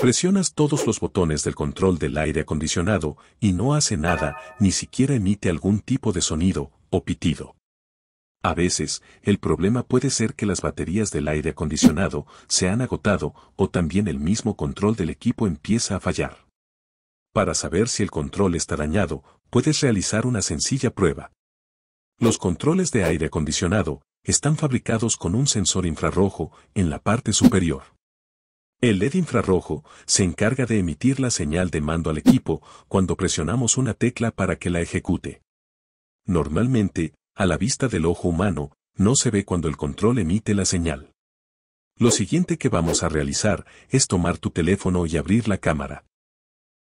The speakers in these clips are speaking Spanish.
Presionas todos los botones del control del aire acondicionado y no hace nada, ni siquiera emite algún tipo de sonido o pitido. A veces, el problema puede ser que las baterías del aire acondicionado se han agotado o también el mismo control del equipo empieza a fallar. Para saber si el control está dañado, puedes realizar una sencilla prueba. Los controles de aire acondicionado están fabricados con un sensor infrarrojo en la parte superior. El LED infrarrojo se encarga de emitir la señal de mando al equipo cuando presionamos una tecla para que la ejecute. Normalmente, a la vista del ojo humano, no se ve cuando el control emite la señal. Lo siguiente que vamos a realizar es tomar tu teléfono y abrir la cámara.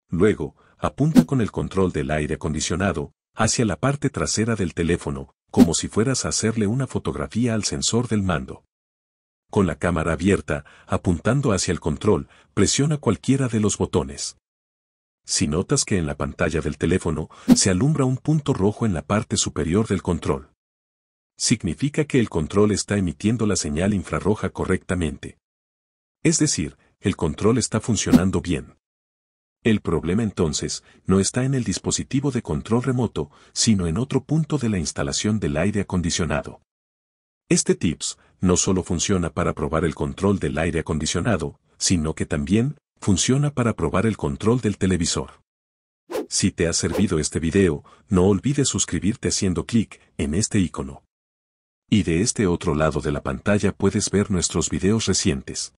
Luego, apunta con el control del aire acondicionado hacia la parte trasera del teléfono, como si fueras a hacerle una fotografía al sensor del mando con la cámara abierta, apuntando hacia el control, presiona cualquiera de los botones. Si notas que en la pantalla del teléfono se alumbra un punto rojo en la parte superior del control, significa que el control está emitiendo la señal infrarroja correctamente. Es decir, el control está funcionando bien. El problema entonces no está en el dispositivo de control remoto, sino en otro punto de la instalación del aire acondicionado. Este tips no solo funciona para probar el control del aire acondicionado, sino que también funciona para probar el control del televisor. Si te ha servido este video, no olvides suscribirte haciendo clic en este icono. Y de este otro lado de la pantalla puedes ver nuestros videos recientes.